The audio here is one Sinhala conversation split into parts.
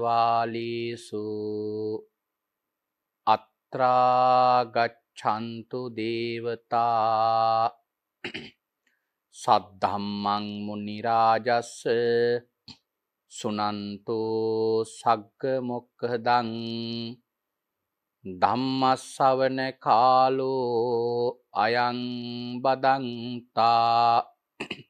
සර්වාලීසු අත්‍රාගච්ඡන්තු දේවතා සද්ධම්මං මුනි රාජස්ස සුනන්තෝ සග්ග මොක්ඛදං ධම්මස්සවන කාලෝ අයං බදන්තා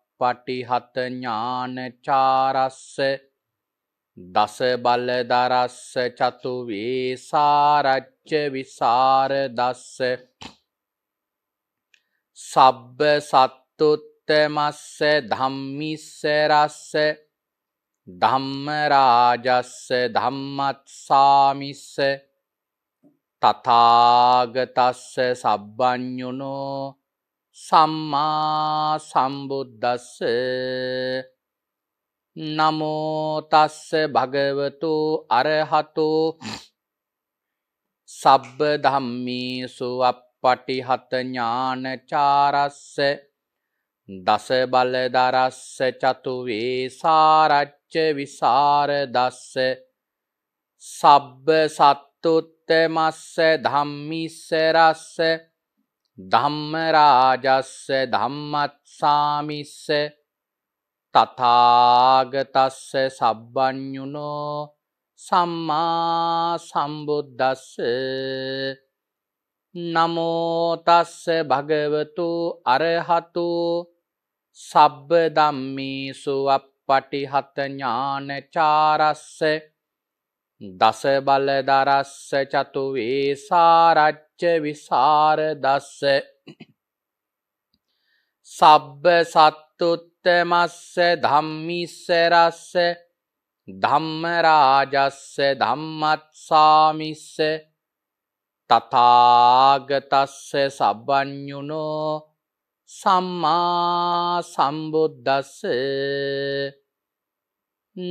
පටිහත ඥානචාරස්ස දස බලදරස්ස චතුවේ සාරච්ච විසාර දස්ස සබ්බ සත්තුත්තමස්ස ධම්මිස්සරස්ස ධම්මරාජස්ස ධම්මත් සාමිස්ස තතාගතස්ස සබ්බ්ඥුනෝ සම්මා සම්බුද්දස්ස නමෝතස්ස භගවතු අරහතු සබ්බ ධම්මීසු අපපටිහත ඥානචාරස්ස දස බලදරස්ස චතුවේ සාරච්ච විසාරදස්ස සබ්බ සත්තුත්තමස්ස ධම්මිස්සරස්ස ධම්මරාජස්ස ධම්මත්සාමිස්ස තථාගතස්ස සබ්බඥුනෝ සම්මා සම්බුද්දස්ස නමෝතස්ස භගවතු අරහතු සබ්බ දම්මීසු අපපටිහත ඥානචාරස්ස දස බලදරස්ස චතු වේසාරච්ච විසාර දස්ස සබ්බ සත්තුත්තමස්ස ධම්මිස්සරස්ස ධම්මරාජස්ස ධම්මත්සාමිස්ස තතාගතස්ස සබ්බ්ඥුනෝ සම්මා සම්බුද්ධස්ස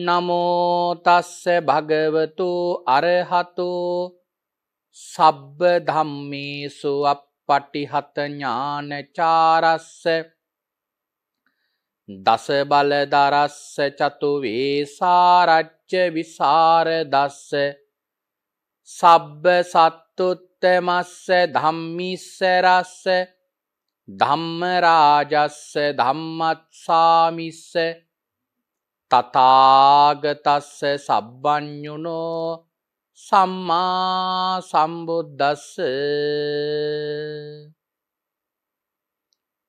නමෝතස්ස භගවතු අරහතෝ සබ්බ ධම්මේසු අප්පටිහත ඥානචාරස්ස දස බල දරස්ස චතු වේසාරච්ච විසාර දස්ස සබ්බ සත්තුත්තමස්ස ධම්මිස්සරස්ස ධම්මරාජස්ස ධම්මත්සාමිස්ස තතාගතස්ස සබ්බඥුනෝ සම්මා සම්බුද්දස්ස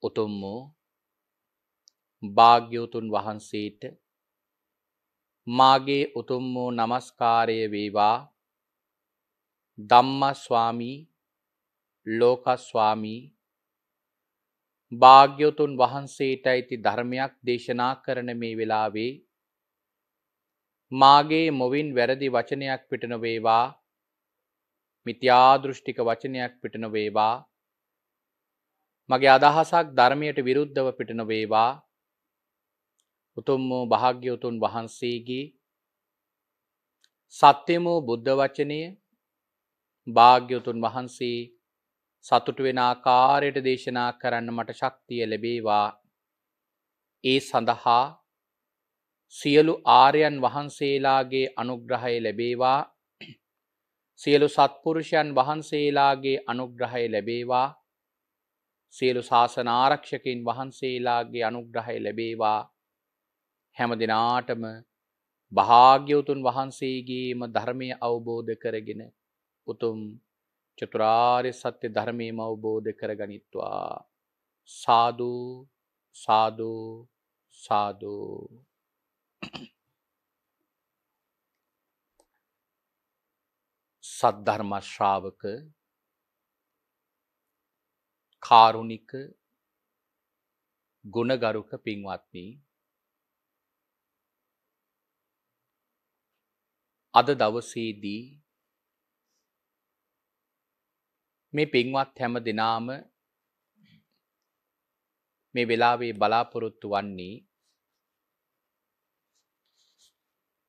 උතුම් වූ භාග්‍යවතුන් වහන්සේට මාගේ උතුම් වූ নমස්කාරය වේවා ධම්මස්වාමී ලෝකස්වාමී භාග්‍යවතුන් වහන්සේට අයිති ධර්මයක් දේශනා කරන මේ වෙලාවේ මාගේ මොවින් වැරදි වචනයක් පිට නොවේවා මිත්‍යාදෘෂ්ටික වචනයක් පිට නොවේවා මගේ අදහසක් ධර්මයට විරුද්ධව පිට නොවේවා උතුම් වූ භාග්‍යවතුන් වහන්සේගේ සත්‍යම වූ බුද්ධ වචනය භාග්‍යවතුන් වහන්සේ සතුට වෙන ආකාරයට දේශනා කරන්න මට ශක්තිය ලැබේවා ඒ සඳහා සියලු ආර්යන් වහන්සේලාගේ අනුග්‍රහය ලැබේවා සියලු සත්පුරුෂයන් වහන්සේලාගේ අනුග්‍රහය ලැබේවා සියලු ශාසනාරක්ෂකින් වහන්සේලාගේ අනුග්‍රහය ලැබේවා හැම දෙනාටම භාග්‍යවතුන් වහන්සේගේම ධර්මය අවබෝධ කරගෙන උතුම් චතුරාර්ය සත්‍ය ධර්මයම අවබෝධ කරගනිත්වා සාදු සාදු සාදු සද්ධර්ම ශ්‍රාවක කාරුණික ගුණගරුක පින්වත්නි අද දවසේදී මේ පින්වත් හැම දිනාම මේ වෙලාවේ බලාපොරොත්තු වන්නේ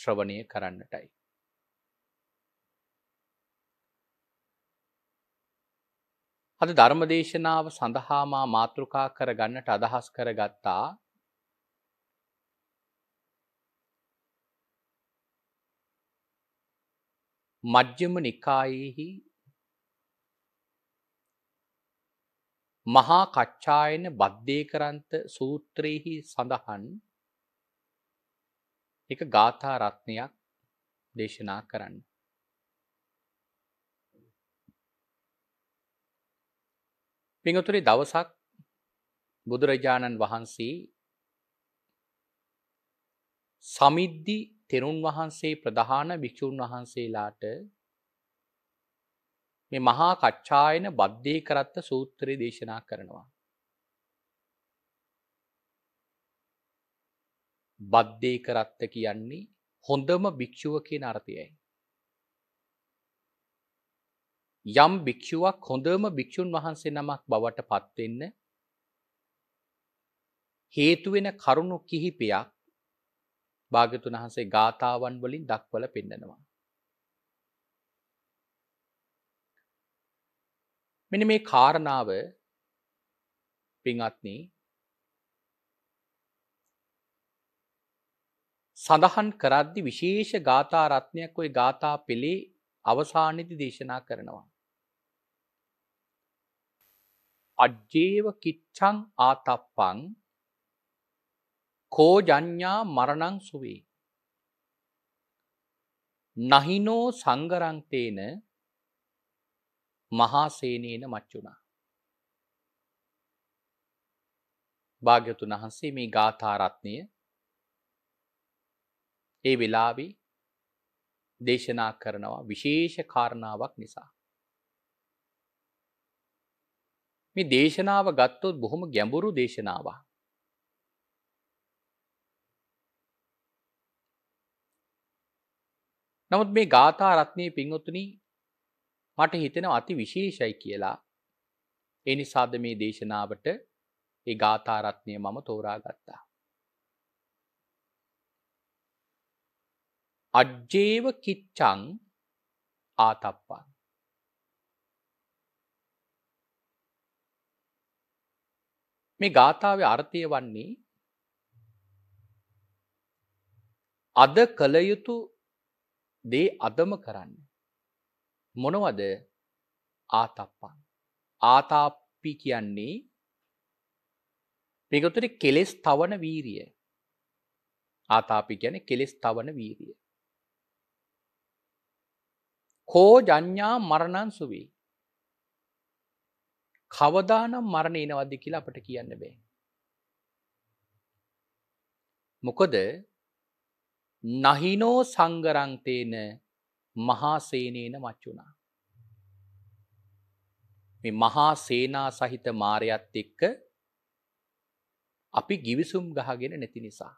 ශ්‍රවණය කරන්නටයි. අද ධර්මදේශනාව සඳහාමා මාතෘකා කරගන්නට අදහස් කරගත්තා මජ්්‍යම නිකායෙහි මහා කච්ඡායන බද්ධය කරන්ත සූත්‍රයෙහි සඳහන් එක ගාථා රත්නයක් දේශනා කරන්න. පිඟතුරි දවසක් බුදුරජාණන් වහන්සේ සමිද්ධි තෙරුන් වහන්සේ ප්‍රධාන භික්‍ෂූන් වහන්සේලාට මේ මහා කච්ඡායන බද්ධය කරත්ත සූත්‍රය දේශනා කරනවා. බද්ධය කරත්ත කියන්නේ හොඳම භික්‍ෂුව කියන අර්ථයයි. යම් භික්‍ෂුවක් හොඳම භික්‍ෂූන් වහන්සේ නමක් බවට පත්වෙන්න හේතුවෙන කරුණු කිහිපයක් භාගතුන් වහන්සේ ගාථාවන් වලින් දක්වල පෙන්ඩනවා. මෙන මේ කාරණාව පිංත්නී සඳහන් කරද්දි විශේෂ ගාථා රත්නයක් ඔය ගාථා පෙළේ අවසානිදි දේශනා කරනවා. අජ්ජේව කිච්චං ආතප්පං කෝජඥා මරණං සුවේ. නහිනෝ සංගරංතේන මහාසේනේන මච්චුණා. භාග්‍යතුන් වහන්සේ මේ ගාථාරත්නය ඒ වෙලාවි දේශනා කරනවා විශේෂ කාරණාවක් නිසා. මේ දේශනාව ගත්තොත් බොහොම ගැඹුරු දේශනාවක්. නමුත් මේ ගාථා රත්නය පින්වතුනි මට හිතෙන අති විශේෂයි කියලා එනිසාද මේ දේශනාවට ඒ ගාථාරත්නය මම තෝරා ගත්තා. අජ්ජේව කිච්චං ආතප්පන්. මේ ගාථාව අර්ථය වන්නේ අද කළයුතු දේ අදම කරන්න. මොනවද ආතප්පා. ආතාප්පි කියන්නේ පිගතුරි කෙලෙස් තවන වීරිය. ආතාපි ගැන කෙලෙස් තවන වීරිය. කෝ ජඥා මරණන් සුවී. කවදානම් මරණ එනවද කියලා අපට කියන්න බේ. මොකද නහිනෝ සංගරන්තේන මහාසේනේන මච්චුණා. මේ මහා සේනා සහිත මාරයත් එක්ක අපි ගිවිසුම් ගහගෙන නැති නිසා.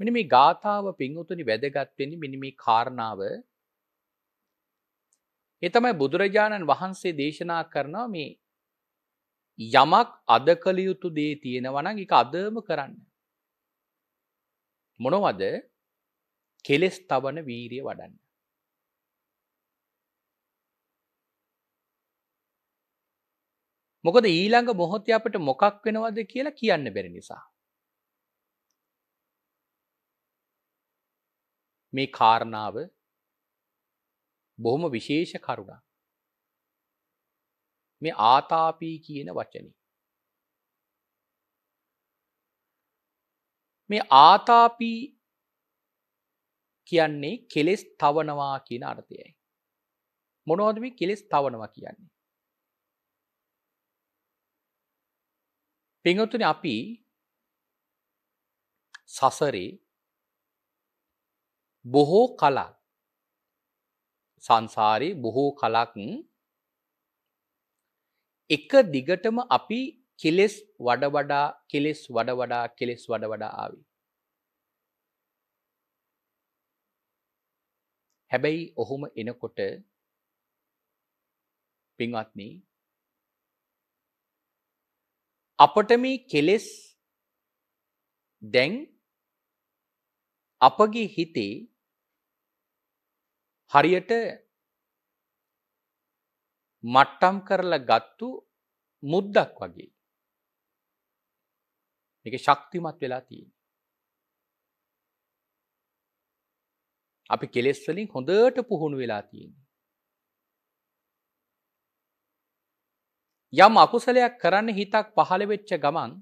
මෙනි මේ ගාථාව පින්වතුනි වැදගත්වෙනි මිනිමි කාරණාව එතමයි බුදුරජාණන් වහන්සේ දේශනා කරනවා මේ යමක් අද කළ යුතු දේ තියෙනවනං එක අදම කරන්න. මොනවද කෙලෙස් තවන වීරිය වඩන්න. මොකද ඊළඟ මොහොත අපට මොකක් වෙනවද කියලා කියන්න බැරි නිසා. මේ කාරණාව බොහොම විශේෂ කරුණා මේ ආතාපී කියන වචන මේ ආතාපී කියන්නේ කෙලෙස් තවනවා කියන අර්ථයයි මොනවද මේ කෙලෙස් තවනවා කියන්නේ පිංහතුන අපි සසරේ බොහෝ කලක් සංසාරයේ බොහෝ කලක් එක දිගටම අපි කෙලෙස් වඩ වඩා කෙලෙස් වඩ වඩා කෙලෙස් වඩ වඩා ආවේ. හැබැයි ඔහොම එනකොට පින්වත්නි අපට මේ කෙලෙස් දැන් අපගේ හිතේ හරියට මට්ටම් කරලා ගත්තු මුද්දක් වගේ. එක ශක්තිමත් වෙලා තියෙන. අපි කෙලෙස්වලින් හොඳට පුහුණු වෙලා තියෙන. යම් අකුසලයක් කරන්න හිතක් පහළ වෙච්ච ගමන්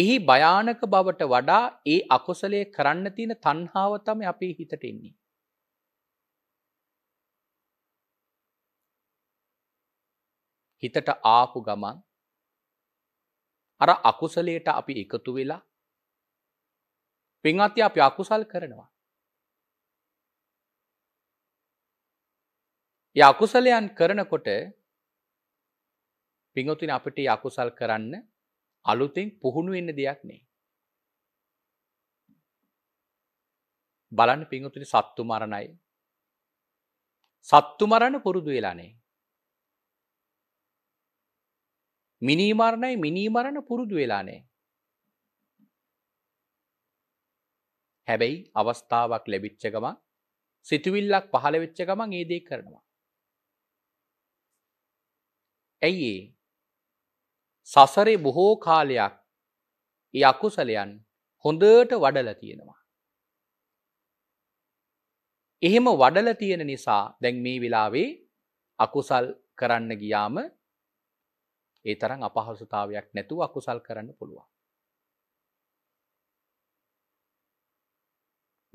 එහි භයානක බවට වඩා ඒ අකුසලේ කරන්න තියෙන තන්හාාව තම අපේ හිතට එන්නේ. හිතට ආපු ගමන් අර අකුසලයට අපි එකතු වෙලා පෙන්ගත්ති අපි අකුසල් කරනවා. යකුසලයන් කරනකොට පිංහතුන අපිට යකුසල් කරන්න අලුතෙන් පුහුණු වෙන්න දෙයක් නේ. බලන්න පිංහතුනි සත්තු මරණයි. සත්තු මරණ පුරුදු වෙලානේ. මිනීමරණයි මිනීමරණ පුරුදු වෙලානේ. හැබැයි අවස්ථාවක් ලැබිච්ච ගමන් සිතුවිල්ලක් පහළ වෙච්ච ගමන් ඒ දේ කරනවා. ඇයි ඒ සසරේ බොහෝ කාලයක් ඒ අකුසලයන් හොඳට වඩල තියෙනවා. එහෙම වඩල තියෙන නිසා දැන් මේ වෙලාවේ අකුසල් කරන්න ගියාම ඒ තරම් අපහසුතාවයක් නැතුව අකුසල් කරන්න පුළුවන්.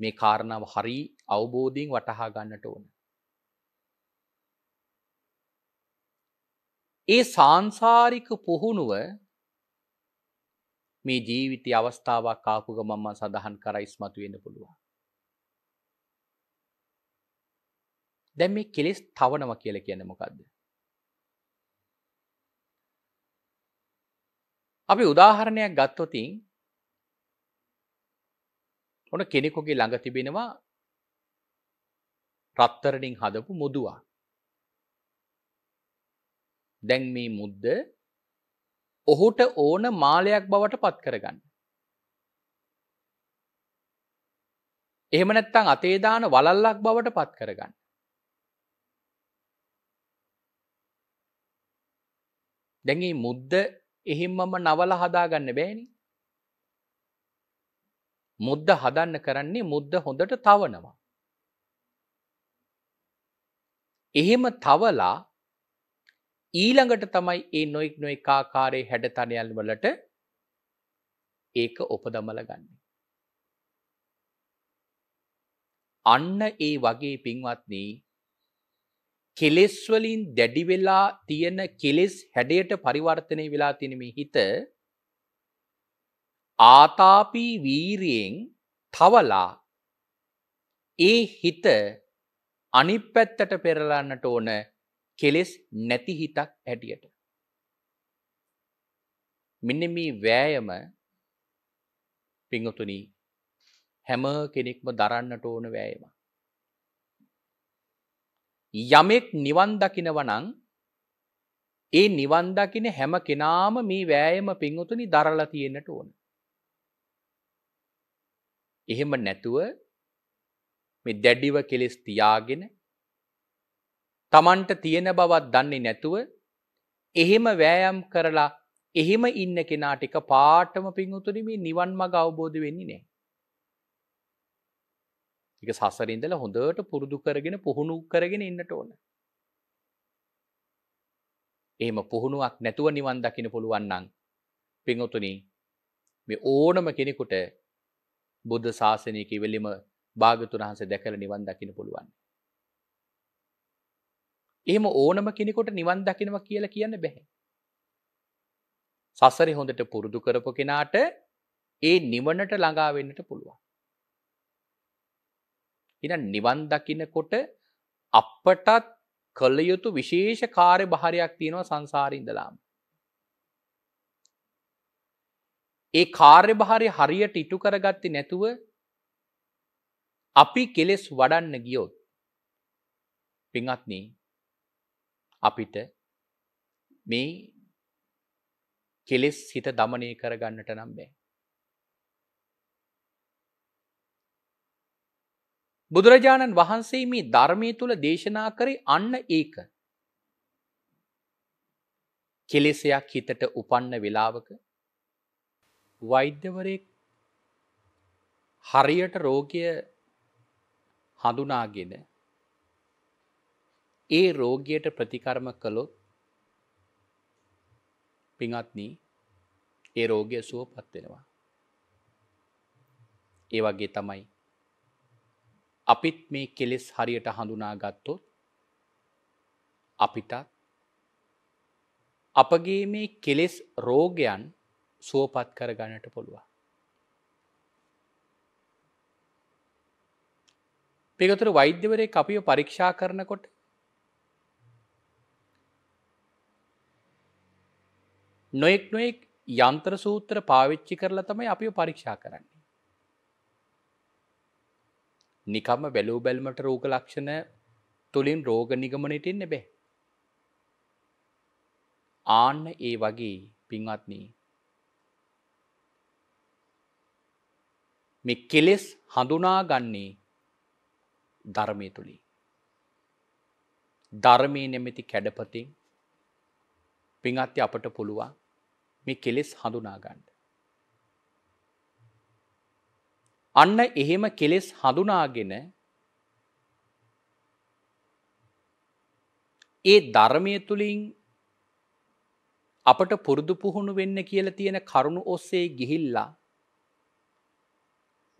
මේ කාරණාව හරි අවබෝධයෙන් වටහා ගන්නට ඕන. ඒ සාංසාරික පුහුණුව මේ ජීවිතය අවස්ථාවක් කාපු ගමම්ම සඳහන් කර ඉස්මතු වෙන පුළුවන්. දැම් මේ කෙලෙස් තවනව කියල කියන මොකක්ද. අපි උදාහරණයක් ගත්තොතින් ඕන කෙනෙකුගේ ළඟ තිබෙනවා රත්තරණින් හදපු මුදවා දැන් මේ මුද්ද ඔහුට ඕන මාලයක් බවට පත් කරගන්න. එහෙම නැත්තං අතේදාන වලල්ලක් බවට පත් කරගන්න. දැඟේ මුද්ද එහෙම්මම නවල හදාගන්න බෑනි. මුද්ද හදන්න කරන්නේ මුද්ද හොඳට තවනවා. එහෙම තවලා ඊළඟට තමයි ඒ නොයික් නොයිකාකාරයේ හැඩතනයල් වලට ඒක ඔපදමල ගන්න. අන්න ඒ වගේ පින්වත්න කෙලෙස්වලින් දැඩිවෙලා තියෙන කෙලෙස් හැඩයට පරිවර්තනය වෙලා තිනම හිත ආතාපී වීරියෙන් තවලා ඒ හිත අනිපැත්තට පෙරලන්නට ඕන කෙලෙස් නැති හිතක් හැටියට. මෙන්න මේ වෑයම පිංහතුනී හැම කෙනෙක්ම දරන්නට ඕන වෑයම. යමෙක් නිවන් දකිනවනං ඒ නිවන් දකින හැම කෙනාම මේ වෑයම පිංහතුනි දරලා තියෙන්නට ඕන. එහෙම නැතුව මේ දැඩිව කෙලෙස් තියාගෙන තමන්ට තියෙන බවත් දන්නේ නැතුව එහෙම වෑයම් කරලා එහෙම ඉන්න කෙනා ටික පාටම පින්වතුනිම නිවන් මග අවබෝධ වෙන්නේ නෑ. එක සසරින්දල හොඳට පුරුදු කරගෙන පුහුණු කරගෙන ඉන්නට ඕන. ඒම පුහුණුවක් නැතුව නිවන් දකින පුළුවන්නන් පිංවතුනි මේ ඕනම කෙනෙකුට බුද්ධ ශාසනයක වෙලිම භාගතුන් වහන්ස දැකල නිවන් දකින පුළුවන්. එහම ඕනම කෙනෙකොට නිවන් දකිනවා කියලා කියන්න බැහැ. සසරි හොඳට පුරුදු කරපු කෙනාට ඒ නිවනට ළඟාවෙන්නට පුළුවන්. එන නිවන් දකිනකොට අපටත් කළ යුතු විශේෂ කාරය භාරයක් තියෙනවා සංසාරීඉඳලාම. ඒ කාර්ය භාරය හරියට ඉටු කරගත්ති නැතුව අපි කෙලෙස් වඩන්න ගියොත් පිංහත්නී අපිට මේ කෙලෙස් හිත දමනය කරගන්නට නම් බෑ. බුදුරජාණන් වහන්සේ මේ ධර්මය තුළ දේශනා කරේ අන්න ඒක. කෙලෙසයක් හිතට උපන්න වෙලාවක වෛද්‍යවරයෙක් හරියට රෝගය හඳුනාගෙන ඒ රෝගයට ප්‍රතිකර්ම කළොත් පිඟත්නී ඒ රෝගය සුවපත් වෙනවා. ඒ වගේ තමයි. අපිත් මේ කෙලෙස් හරියට හඳුනා ගත්තොත් අපිටත් අපගේ මේ කෙලෙස් රෝගයන් සුවපත් කරගන්නට පුළුවන්. පිගතුර වෛද්‍යවරේ අපිව පරීක්ෂා කරනකොට නොයෙක් නොයෙක් යන්ත්‍ර සූත්‍ර පාවිච්චි කරලා තමයි අපි පරීක්ෂා කරන්නේ. නිකම්ම බැලූ බැල්මට රෝග ලක්ෂණ තුළින් රෝග නිගමනට එන්න බෑ. ආන්න ඒ වගේ පින්වත්නී. මේ කෙලෙස් හඳුනාගන්නේ ධර්මය තුළින්. ධර්මය නෙමෙති කැඩපතින් පින්වත්ති අපට පුළුවන් මේ කෙලෙස් හඳුනාගන්න. අන්න එහෙම කෙලෙස් හඳුනාගෙන ඒ ධර්මය තුළින් අපට පුරුදු පුහුණු වෙන්න කියලා තියෙන කරුණු ඔස්සේ ගිහිල්ලා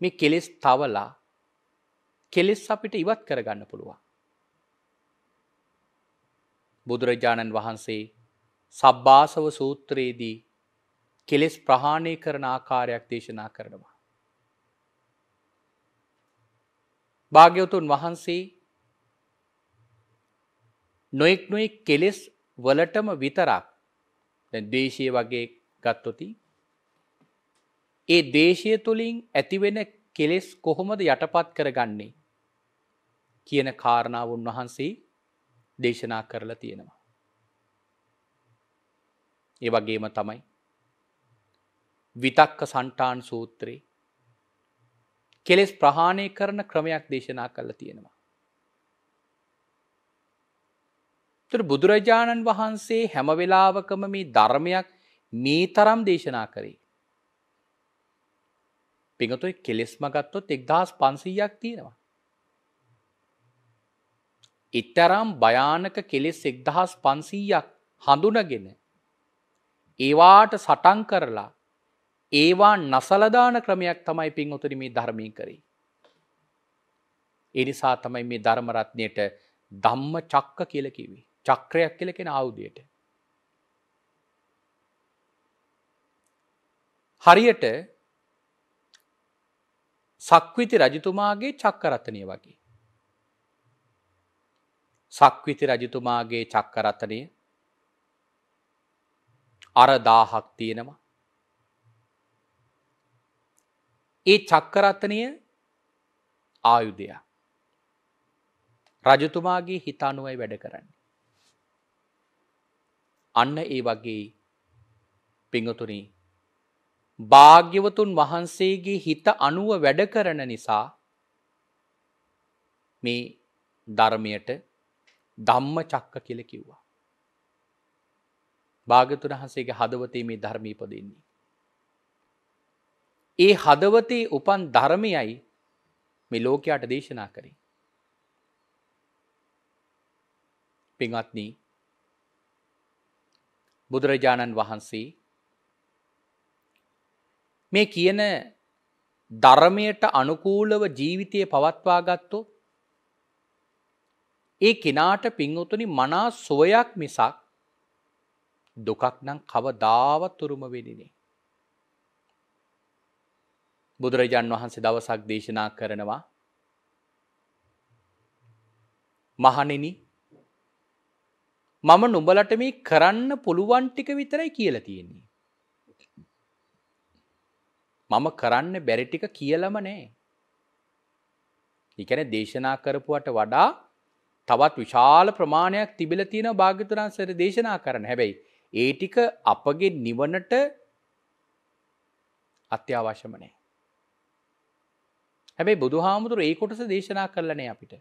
මේ කෙලෙස් තවලා කෙලෙස් අපිට ඉවත් කරගන්න පුළුවන්. බුදුරජාණන් වහන්සේ සබ්බාසව සූත්‍රයේදී කෙලෙස් ප්‍රහාණය කරන ආකාරයක් දේශනා කරනවා. භාග්‍යවතුන් වහන්සේ නොෙක් නොෙක් කෙලෙස් වලටම විතරක් දේශය වගේ ගත්තොති ඒ දේශය තුළින් ඇතිවෙන කෙලෙස් කොහොමද යටපත් කරගන්නේ කියන කාරණාව උන්වහන්සේ දේශනා කරලා තියෙනවා. ඒ වගේම තමයි විතක්ක සන්ටාන් සූත්‍රයේ කෙලෙස් ප්‍රහාණය කරන ක්‍රමයක් දේශනා කළ තියෙනවා. තුර බුදුරජාණන් වහන්සේ හැමවෙලාවකම මේ ධර්මයක් මේ තරම් දේශනා කරේ. පිඟතුයි කෙලෙස්ම ගත්තොත් එක්දහස් පන්සීයක් තියෙනවා. එතරම් භයානක කෙලෙස් එක්දහස් පන්සීයක් හඳුනගෙන ඒවාට සටන් කරලා ඒවා නසලදාන ක්‍රමයක් තමයි පින්වතුනි මේ ධර්මී කරේ. එනිසා තමයි මේ ධර්මරත්නයට ධම්ම චක්ක කියලකිවි චක්‍රයක් කියලකෙන ආවුදයට. හරියට සක්විති රජතුමාගේ චක්කරත්තනය වගේ. සක්විති රජතුමාගේ චක්කරත්තනය අර දාහක් තියෙනවා ඒ චක්කරත්තනය ආයුධය රජතුමාගේ හිතානුවයි වැඩ කරන්න. අන්න ඒ වගේ පිංහතුනී භාග්‍යවතුන් වහන්සේගේ හිත අනුව වැඩ කරන නිසා මේ ධර්මයට ධම්ම චක්ක කියල කිව්වා. භාගතුන හන්සේගේ හදවතේ මේ ධර්මීපදෙන්නේ. ඒ හදවතේ උපන් ධර්මයයි මේ ලෝකයාට දේශනා කරින්. පිංවත්නී බුදුරජාණන් වහන්සේ මේ කියන ධර්මයට අනුකූලව ජීවිතය පවත්වා ගත්තෝ ඒ කෙනාට පින්වතුනි මනා සොයක් මිසක් දුකක් නම් කවදාවත් උරුම වෙනිනේ. බුදුරජාණන් වහන්සේ දවසක් දේශනා කරනවා මහනෙන මම නුඹලට මේ කරන්න පුළුවන් ටික විතරයි කියලා තියෙන්නේ. මම කරන්න බැරි ටික කියලම නෑ. ඉකැන දේශනා කරපුවට වඩා තවත් විශාල ප්‍රමාණයක් තිබිල තියෙන භාගිතුරන්සර දේශනා කරන හැබැයි ඒ ටික අපගේ නිවනට අත්‍යවශ්‍යම නෑ. හැබැයි බුදු හාමුදුර ඒ කොටස දේශනා කරලනය අපිට.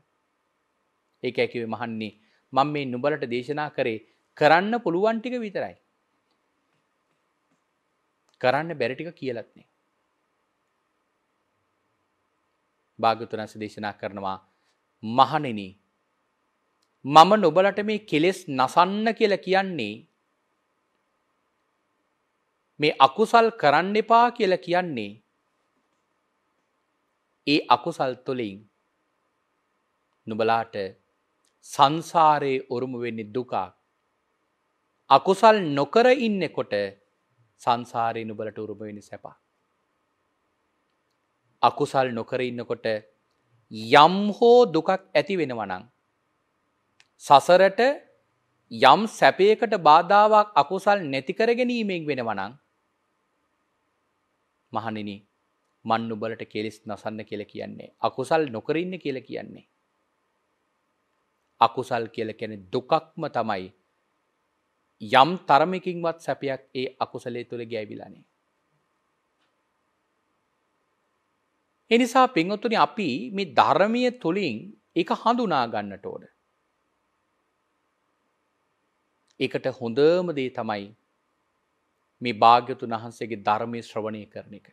ඒක ඇකිවේ මහන්නේ මං මේ නුබලට දේශනා කරේ කරන්න පුළුවන් ටික විතරයි. කරන්න බැරිටික කියලත්නේ. භාගතුනස දේශනා කරනවා මහනෙන මම නොබලට මේ කෙලෙස් නසන්න කියල කියන්නේ මේ අකුසල් කරන්න එපා කියල කියන්නේ ඒ අකුසල් තුළින් නුබලාට සංසාරයේ උරුම වෙන්න දුකක්. අකුසල් නොකර ඉන්නෙකොට සංසාරය නුබලට උරුම වෙන සැපා. අකුසල් නොකර ඉන්නකොට යම් හෝ දුකක් ඇති වෙනවනං. සසරට යම් සැපයකට බාධාවක් අකුසල් නැතිකර ගැනීමෙන් වෙනවනං මහනිනි මන් නුබලට කෙලෙස් නසන්න කියල කියන්නේ. අකුසල් නොකරන්න කියල කියන්නේ. අකුසල් කියල කැනෙ දුකක්ම තමයි යම් තරමකින්වත් සැපයක් ඒ අකුසලේ තුළ ගෑවිලනේ. එනිසා පින්වතුනි අපි මේ ධර්මය තුළින් එක හඳුනා ගන්නට ඕඩ. එකට හොඳම දේ තමයි මේ භාග්‍යතුන් වහන්සේගේ ධර්මය ශ්‍රවණය කරන එක.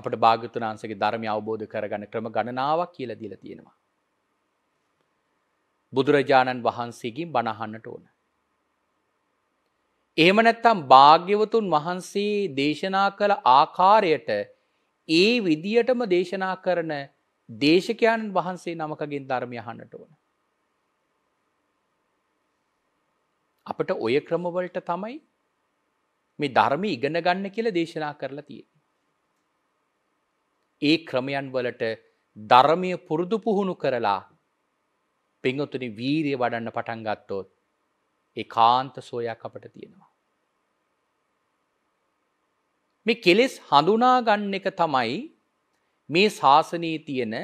අපට භාගතුනාන්සගේ ධර්මය අවබෝධ කරගන්න ක්‍රම ගණනාවක් කියල දිල තියෙනවා. බුදුරජාණන් වහන්සේගින් බණහන්නට ඕන. එහෙම නැත්තම් භාග්‍යවතුන් වහන්සේ දේශනා කළ ආකාරයට ඒ විදියටම දේශනා කරන දේශකයන් වහන්සේ නමකගින් ධර්මය අහන්නට ඕන. අපට ඔය ක්‍රමවලට තමයි මේ ධර්මය ඉගෙන ගන්න කියලා දේශනා කරලා තිය. ඒ ක්‍රමයන් වලට ධර්මය පුරුදු පුහුණු කරලා පංගතුනි වීරිය වඩන්න පටන්ගත්තොත් ඒ කාන්ත සෝයක් අපට තියෙනවා. මේ කෙලෙස් හඳුනාගන්න එක තමයි මේ ශාසනයේ තියෙන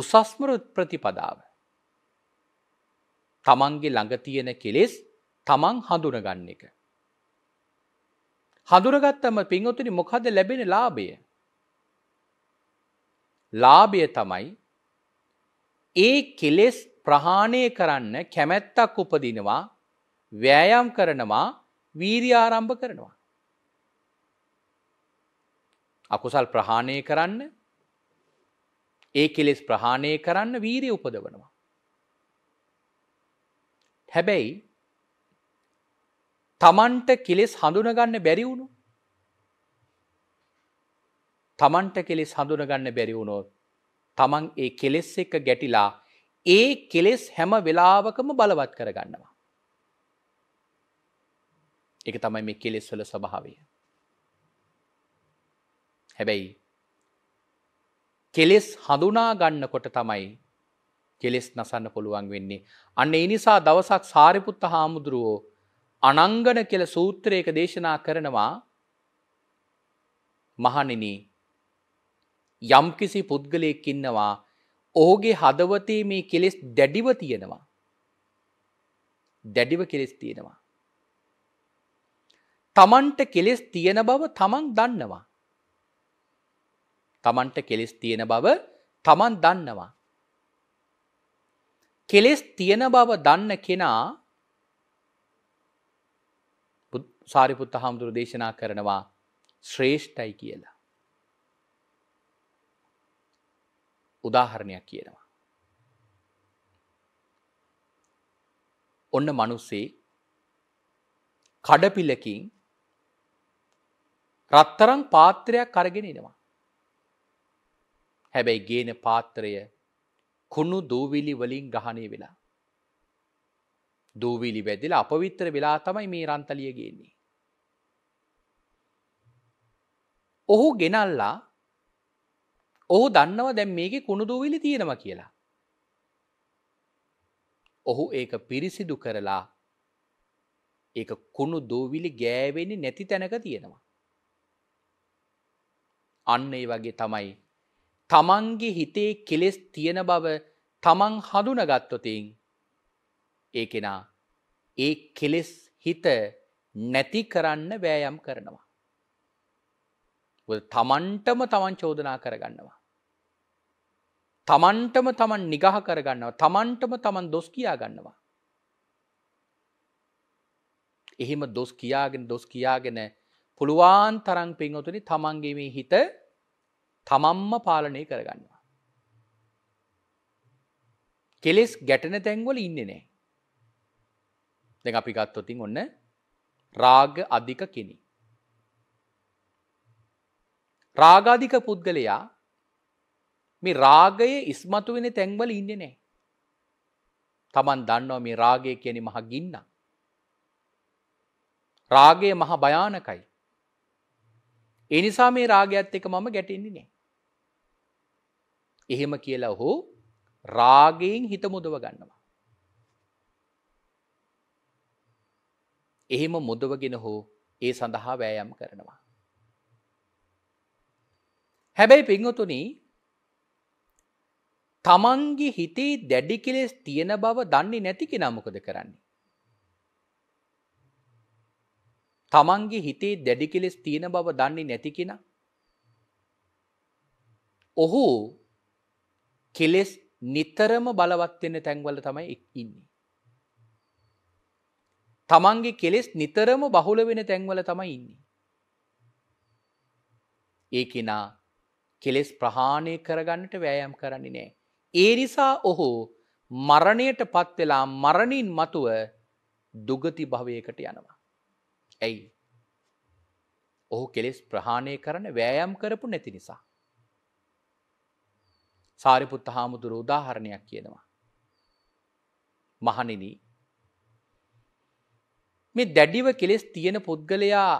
උසස්මර ප්‍රතිපදාව. තමන්ගේ ළඟ තියෙන කෙලෙස් තමන් හඳුනගන්න එක. හඳුරගත්තම පින්වතුනි මොකද ලැබෙන ලාභය ලාභය තමයි ඒ කෙලෙස් ප්‍රහාණය කරන්න කැමැත්තක් උපදිනවා වෑයම් කරනවා වීරියාරම්භ කරනවා. අකුසල් ප්‍රහාණය කරන්න ඒ කෙලෙස් ප්‍රහාණය කරන්න වීරිය උපදවනවා. හැබැයි තමන්ට කෙලෙස් හඳුනගන්න බැරිවුණු තමන්ට කෙලෙස් හඳුනගන්න බැරි වුණොත් තමන් ඒ කෙලෙස් එක ගැටිලා ඒ කෙලෙස් හැම වෙලාවකම බලවත් කරගන්නවා. එක තමයි මේ කෙලෙස්වල ස්වභාවය. හැබැයි කෙලෙස් හඳුනා ගන්නකොට තමයි කෙලෙස් නසන්න පුළුවන් වෙන්නේ. අන්න ඒ නිසා දවසක් සාරිපුත්ත හාමුදුරුවෝ අනංගන කෙල සූත්‍රයක දේශනා කරනවා මහනිනී යම්කිසි පුද්ගලයෙක් ඉන්නවා ඔහුගේ හදවතේ මේ කෙලෙස් දැඩිව තියෙනවා. දැඩිව කෙලෙස් තියෙනවා. තමන්ට කෙලෙස් තියෙන බව තමන් දන්නවා. තමන්ට කෙලෙස් තියෙන බව තමන් දන්නවා. කෙලෙස් තියෙන බව දන්න කෙනා සාරිපුත්ත හාමුදුරු දේශනා කරනවා ශ්‍රේෂ්ඨයි කියලා. උදාහරණයක් කියනවා. ඔන්න මනුස්සේ කඩපිලකින් රත්තරං පාත්‍රයක් කරගෙන එනවා. හැබැයි ගේන පාත්‍රය කුණු දූවිලි වලින් ගහනය වෙලා. දූවිලි වැදිල අපවිත්‍ර වෙලා තමයි මේ රන්තලිය ගේන්නේ. ඔහු ගෙනල්ලා ඔහු දන්නවා දැන් මේකෙ කුණුදූවිලි තියෙනව කියලා. ඔහු ඒක පිරිසිදු කරලා ඒ කුණු දූවිලි ගෑවෙනි නැති තැනක තියෙනවා. අන්න ඒ වගේ තමයි තමන්ගේ හිතේ කෙලෙස් තියෙන බව තමන් හඳුනගත්තොතින් ඒ කෙනා ඒ කෙලෙස් හිත නැති කරන්න වෑයම් කරනවා. තමන්ටම තමන් චෝදනා කරගන්නවා. තමන්ටම තමන් නිගහ කරගන්නවා තමන්ටම තමන් දොස් කියා ගන්නවා. එහෙම දොස් කියාගෙන දොස් කියාගෙන පුළුවන් තරං පින්වතුනි තමන්ගේ මේ හිත තමම්ම පාලනය කරගන්නවා. කෙලෙස් ගැටන තැන්වල ඉන්න නෑ. දෙ අපි ගත්තොතින් ඔන්න රාග අධික කෙනෙ. රාගාධික පුද්ගලයා මේ රාගය ඉස්මතු වෙන තැන්වල ඉන්නේ නැහැ. Taman දන්නවා මේ රාගය කියන්නේ මහ ගින්න. රාගය මහ භයානකයි. ඒ නිසා මේ රාගයත් එක්ක මම ගැටෙන්නේ නැහැ. එහෙම කියලා ඔහු රාගයෙන් හිත මුදව ගන්නවා. එහෙම මුදවගෙන හෝ ඒ සඳහා වෑයම් කරනවා. හැබැයි පින්වතුනි තමන්ගේ හිතේ දැඩි කෙලෙස් තියෙන බව දන්නේ නැති කෙනා මොකද කරන්නේ? තමන්ගේ හිතේ දැඩි කෙලෙස් තියෙන බව දන්නේ නැති කෙනා ඔහු කෙලෙස් නිතරම බලවත් වෙන තැන්වල තමයි ඉන්නේ. තමන්ගේ කෙලෙස් නිතරම බහුල වෙන තැන්වල තමයි ඉන්නේ. ඒ කෙනා කෙලෙස් ප්‍රහාණය කරගන්නට වෑයම් කරන්නේ නැහැ. ඒ නිසා ඔහු මරණයට පත්වෙලා මරණින් මතුව දුගති භවයකට යනවා. ඇයි. ඔහු කෙලෙස් ප්‍රහාණය කරන වෑයම් කරපු නැති නිසා. සාරිපුත්ත හාමුදුර උදාහරණයක් කියනවා. මහනින මේ දැඩිව කෙලෙස් තියෙන පුද්ගලයා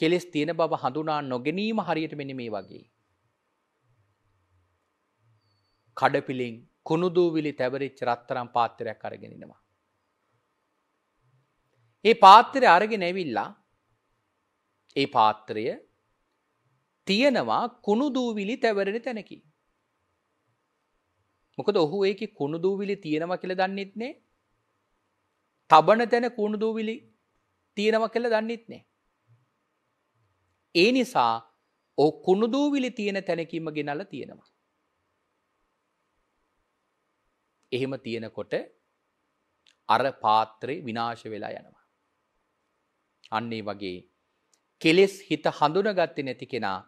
කෙලෙස් තියෙන බව හඳුනා නොගැනීම හරියට මෙන මේ වගේ. කඩපිලින් කුණුදූවිලි තැවරිච් රත්තරම් පාත්තරයක් අරගෙනනවා. ඒ පාත්තරය අරගෙන ඇවිල්ලා ඒ පාත්‍රය තියෙනවා කුණුදූවිලි තැවරෙන තැනකි. මොකද ඔහු ඒක කුණුදූවිලි තියෙනව කියල දන්නෙත්නේ තබන තැන කුණුදූවිලි තියෙනව කියල දන්නෙත්නේ. ඒ නිසා ඕ කුණුදූවිලි තියෙන තැනකීම ගෙනල තියෙනවා. එහෙම තියෙනකොට අර පාත්‍රේ විනාශ වෙලා යනවා. අන්නේ වගේ කෙලෙස් හිත හඳුනගත්තේ නැති කෙනා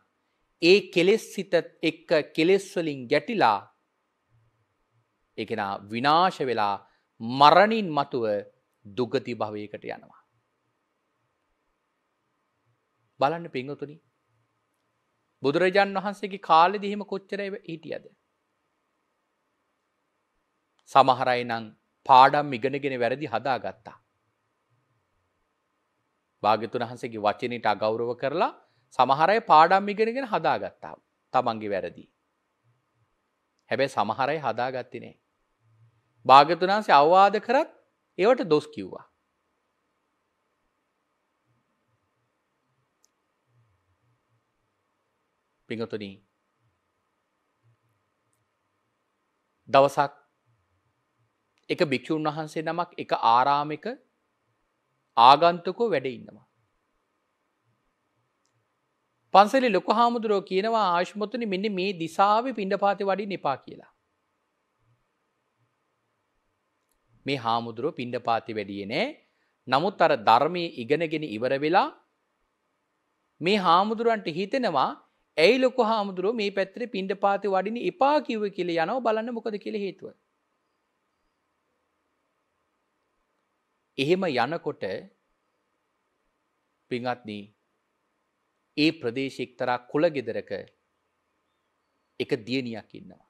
ඒ කෙලෙස් හිත එක්ක කෙලෙස් වලින් ගැටිලා ඒ කෙනා විනාශ වෙලා මරණින් මතුව දුගති භවයකට යනවා. බලන්න පිංගතුනි බුදුරජාන් වහන්සේගේ කාලෙදි එහෙම කොච්චර හිටියද? සමහරයි නං පාඩම් ඉගෙනගෙන වැරදි හදාගත්තා. භාගතුන් වහන්සේගේ වචනයට අගෞරව කරලා සමහරයි පාඩම් ඉගෙනගෙන හදාගත්තා තමන්ගේ වැරදි. හැබැයි සමහරයි හදාගත්තිනේ. භාගතුනාන්සේ අවවාද කරත් ඒවට දොස් කිව්වා. පිඟතුනී දවසක් එක භික්‍ෂූන් වහන්සේ නමක් එක ආරාමික ආගන්තකෝ වැඩ ඉන්නවා. පන්සලි ලොක හාමුදුරුව කියනවා ආශ්මතුනි මෙන්න මේ දිසාාව පිණඩ පාති වඩි නිපා කියලා. මේ හාමුදුරුව පිණ්ඩ පාති වැඩිය නෑ නමුත් අර ධර්මය ඉගෙනගෙන ඉවර වෙලා මේ හාමුදුරුවන්ට හිතෙනවා ඇයි ලොක හාමුදුරුව මේ පැත්‍රේ පිණ්ඩ පාති වඩින එපා කිව්ව කියල යනව බලන්න මොකද කියල හේතුව. එහෙම යනකොට පිංහත්නී ඒ ප්‍රදේශෙක්තරා කුලගෙදරක එක දියණියක් ඉන්නවා.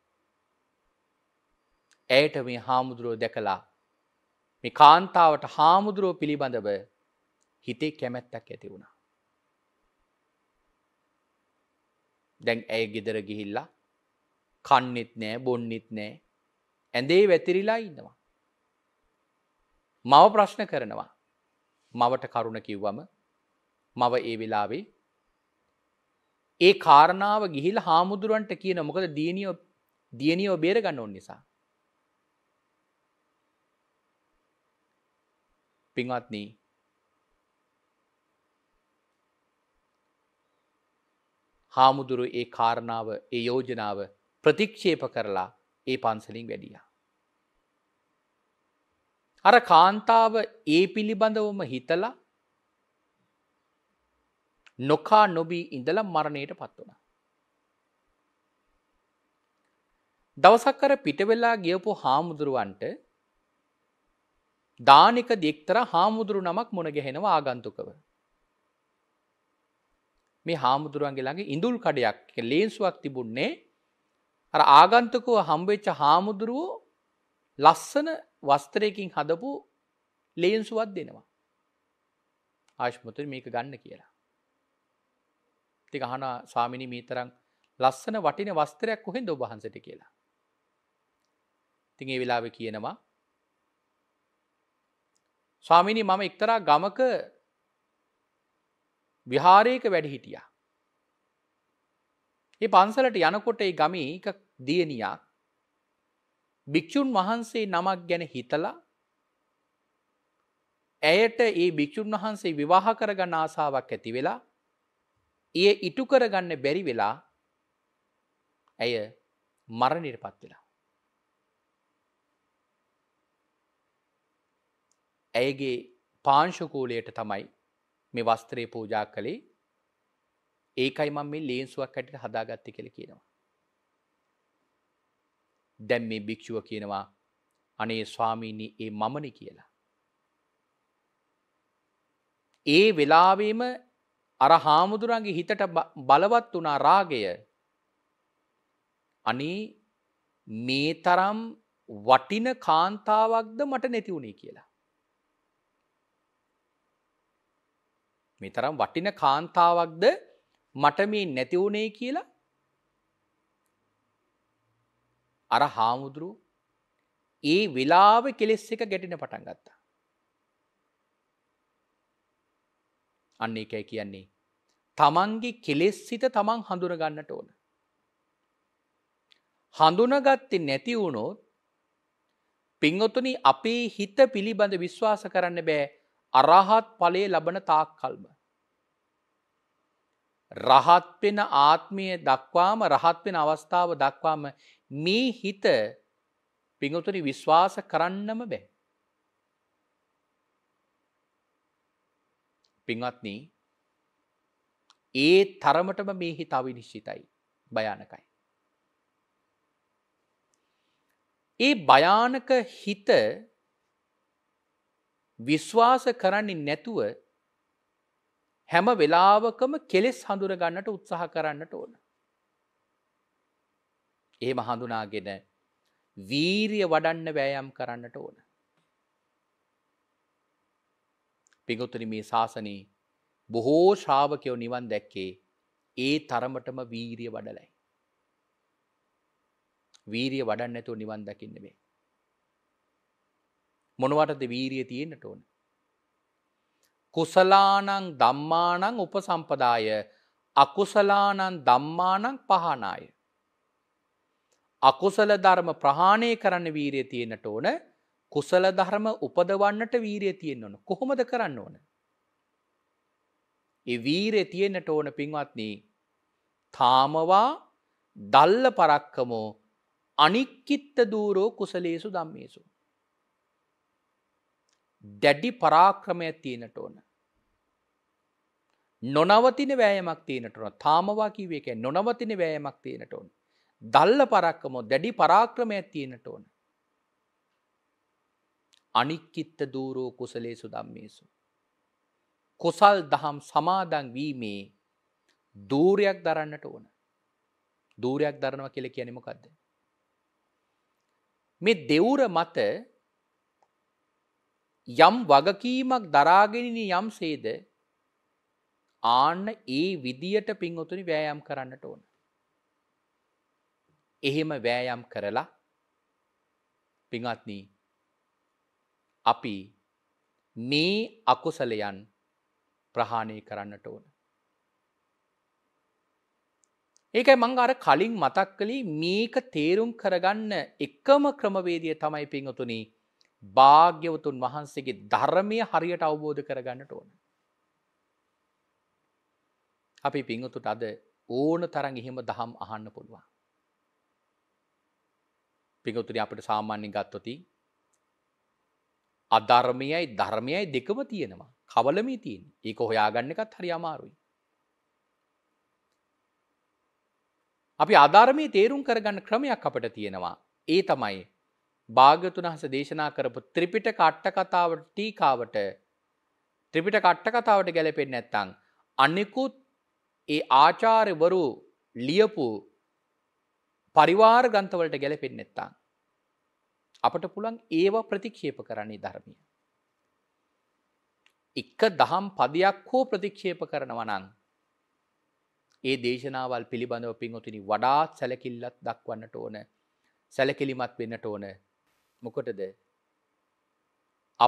ඇයට මේ හාමුදුරුවෝ දැකලා මේ කාන්තාවට හාමුදුරුවෝ පිළිබඳව හිතේ කැමැත්තක් ඇති වුණා. දැන් ඇය ගෙදර ගිහිල්ලා කන්නෙත් නෑ බොන්නෙත් නෑ ඇඳේ වැතිරිලා ඉන්නවා. මව ප්‍රශ්න කරනවා. මවට කරුණ කිව්වම මව ඒ වෙලාවේ ඒ කාරණාව ගිහිල් හාමුදුරුවන්ට කියන මොකද දියනියෝ දියනියෝ බේරගන්න ඔන්න නිසා. පින්වත්නී හාමුදුරු ඒ කාරණාව ඒ යෝජනාව ප්‍රතික්ෂේප කරලා ඒ පන්සලින් වැඩියා. අර කාන්තාව ඒ පිළිබඳවම හිතලා නොකා නොබී ඉඳල මරණයට පත් වුණ. දවසක් කර පිටවෙලා ගියපු හාමුදුරුවන්ට දානික දෙෙක්තර හාමුදුරු නමක් මොනගැහෙනවා ආගන්තුකව. මේ හාමුදුරුවන්ගේ ළඟ ඉඳුල් කඩයක් ලේන්සුවක් තිබුන්නේ අර ආගන්තකව හම්බවෙච්ච හාමුදුරුවෝ ලස්සන වස්ත්‍රයකින් හදපු ලේන්සුවත් දෙනවා. ආශ්මතුර මේක ගන්න කියලා. ති අහන ස්වාමිනි මීතරං ලස්සන වටින වස්ත්‍රයක් කොහෙන් දො වහන්සට කියලා. තිඒ වෙලාව කියනවා ස්වාමිනි මම එක්තරා ගමක විහාරයක වැඩ හිටියා. ඒ පන්සලට යනකොට ඒ ගමේ එක දියනියක් භික්‍ෂූන් වහන්සේ නමක් ගැන හිතලා ඇයට ඒ භික්‍ෂූන් වහන්සේ විවාහ කරගන්න ආසාාවක් ඇති වෙලා ඒ ඉටු කරගන්න බැරි වෙලා ඇය මරණයට පත් වෙලා. ඇයගේ පාංශකූලයට තමයි මේ වස්ත්‍රයේ පූජා කළේ ඒකයි මම මේ ලේන්සුවක් ඇයට හදාගත්ත කළ කියනවා. දැම් මේ භික්‍ෂුව කියනවා අනේ ස්වාමීණී ඒ මමන කියලා. ඒ වෙලාවේම අර හාමුදුරන්ගේ හිතට බලවත් වනා රාගය අනේ මේ තරම් වටින කාන්තාවක්ද මට නැති වුණේ කියලා. මේ තරම් වටින කාන්තාවක්ද මට මේ නැතිවුණේ කියලා අර හාමුදුරු ඒ වෙලාව කෙලෙස් එක ගැටෙන පටන් ගත්තා. අන්න එකයි කියන්නේ තමන්ගේ කෙලෙස් සිත තමන් හඳුනගන්නට ඕන. හඳුනගත්තේ නැති වුණොත් පිංගොතුනි අපේ හිත පිළිබඳ විශ්වාස කරන්න බෑ අරහත් ඵලය ලබන තාක් කල්ම. රහත් වෙන ආත්මය දක්වාම රහත් වෙන අවස්ථාව දක්වාම මේ හිත පිඟතුනි විශ්වාස කරන්නම බෑ. පින්වත්න ඒ තරමටම මේ හිත අවිනිශ්චිතයි භයානකයි. ඒ භයානක හිත විශ්වාස කරන්නේ නැතුව හැම වෙලාවකම කෙලෙස් හඳුර ගන්නට උත්සාහ කරන්නට ඕන. එහෙම හඳුනාගෙන වීරිය වඩන්න වෑයම් කරන්නට ඕන. පිගොතුනි මේ ශාසනී බොහෝ ශ්‍රාවකයෝ නිවන් දැක්කේ ඒ තරමටම වීරිය වඩලයි. වීරිය වඩන්න ඇතුව නිවන් දකින්න මේ. මොනවටද වීරිය තියෙන්න්නට ඕන. කුසලානං දම්මානං උපසම්පදාය අකුසලානන් දම්මානං පහනාය. අකුසල ධර්ම ප්‍රහාණය කරන්න වීරය තියෙනට ඕන කුසල ධර්ම උපදවන්නට වීරය තියෙන්න්න ඕන කොහොමද කරන්න ඕන. එ වීරය තියෙන්න්නට ඕන පින්වත්නී තාමවා දල්ල පරක්කමෝ අනික්කිත්ත දූරෝ කුසලේසු දම්මේසු. දැඩි පරාක්‍රමයක් තියෙනට ඕන. නොනවතින වෑයමක් තියෙනටන තාමවා කිවේ එක නොනවතින වෑයමක් තියෙනට ඕන. දල්ල පරක්කමෝ දැඩි පරාක්‍රමයක් තියෙනට ඕන. අනික්කිත්ත දූරෝ කුසලේසු දම්මේසු. කොසල් දහම් සමාදන් වීමේ දූරයක් දරන්නට ඕන. දූරයක් දරනවා කියල කියනෙමකක්ද. මේ දෙවුර මත යම් වගකීමක් දරාගෙනන යම් සේද ආන්න ඒ විදියට පින් ඔතුනි වෑයම් කරන්නට ඕන. එහෙම වෑයම් කරලා පිඟත්නී අපි මේ අකුසලයන් ප්‍රහාණය කරන්නට ඕන. ඒකයි මං අර කලින් මතක් කළේ මේක තේරුම් කරගන්න එකම ක්‍රමවේදිය තමයි පිංහතුනී භාග්‍යවතුන් වහන්සේගේ ධර්මය හරියට අවබෝධ කරගන්නට ඕන. අපි පිංහතුට අද ඕන තරන් එහෙම දහම් අහන්න පුළුවන්. පිඟතුරි අපට සාමාන්‍යෙන් ගත්තොති අධර්මයයි ධර්මයයි දෙකම තියෙනවා කවලමී තියෙන් ඒක හොයාගන්න එකත් හරි අමාරුයි. අපි අධර්මී තේරුම් කරගන්න ක්‍රමයක් අපට තියෙනවා ඒ තමයි භාගතුන හස දේශනා කරපු ත්‍රිපිට කට්ට කතාවට ටීකාවට ත්‍රිපිට කට්ට කතාවට ගැලපෙන් නැත්තං අනෙකුත් ඒ ආචාරවරු ලියපු පරිවාර් ගන්තවලට ගැලපෙන්නෙත්තාන්. අපට පුළන් ඒවා ප්‍රතික්ෂේප කරන්නේ ධර්මිය. එක්ක දහම් පදයක් හෝ ප්‍රතික්ෂේප කරනවනන්. ඒ දේශනාවල් පිළිබඳව පින්වතුනි වඩාත් සැලකිල්ලත් දක්වන්නට ඕන සැලකිලිමත් වෙන්නට ඕන මොකටද